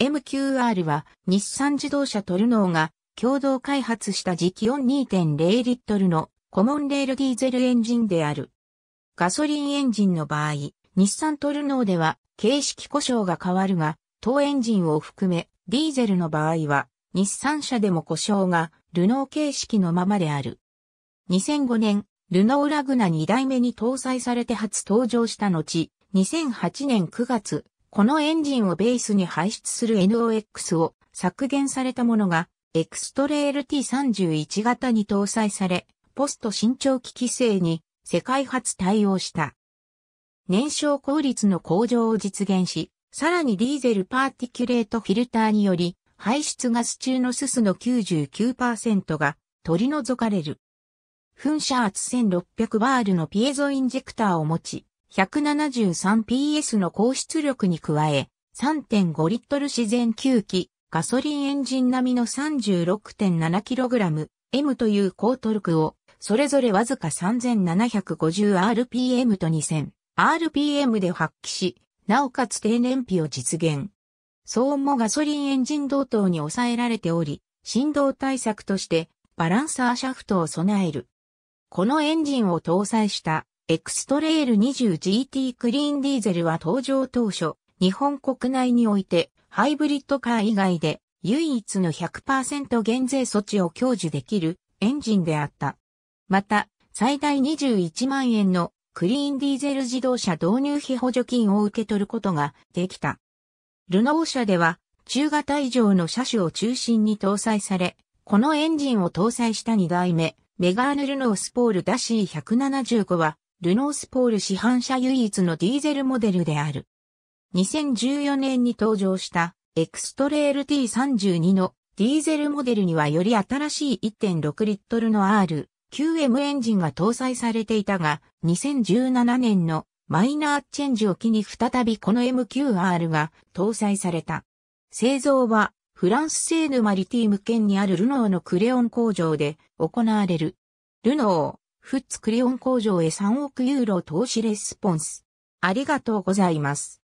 MQR は日産自動車トルノーが共同開発した自気温2.0リットルのコモンレールディーゼルエンジンである。ガソリンエンジンの場合、日産トルノーでは形式故障が変わるが、当エンジンを含めディーゼルの場合は日産車でも故障がルノー形式のままである。2005年、ルノーラグナ2代目に搭載されて初登場した後、2008年9月、このエンジンをベースに排出する NOx を削減されたものが、エクストレル t 3 1型に搭載され、ポスト伸長期規制に世界初対応した。燃焼効率の向上を実現し、さらにディーゼルパーティキュレートフィルターにより、排出ガス中のススの99%が取り除かれる。噴射圧1600バールのピエゾインジェクターを持ち、173PS の高出力に加え、3.5リットル自然吸気、ガソリンエンジン並みの 36.7kg、M という高トルクを、それぞれわずか 3750rpm と 2000rpm で発揮し、なおかつ低燃費を実現。騒音もガソリンエンジン同等に抑えられており、振動対策としてバランサーシャフトを備える。このエンジンを搭載したエクストレイル 20GT クリーンディーゼルは登場当初、日本国内においてハイブリッドカー以外で唯一の100%減税措置を享受できるエンジンであった。また、最大21万円のクリーンディーゼル自動車導入費補助金を受け取ることができた。ルノー社では中型以上の車種を中心に搭載され、このエンジンを搭載した2代目、メガーヌ・ルノースポールダシー175はルノースポール市販車唯一のディーゼルモデルである。2014年に登場したエクストレール T32 のディーゼルモデルにはより新しい1.6リットルの R9M エンジンが搭載されていたが、2017年のマイナーチェンジを機に再びこの MQR が搭載された。製造はフランスーヌマリティーム県にあるルノーのクレオン工場で行われる。ルノー。フッツクリオン工場へ3億ユーロ投資レスポンス。ありがとうございます。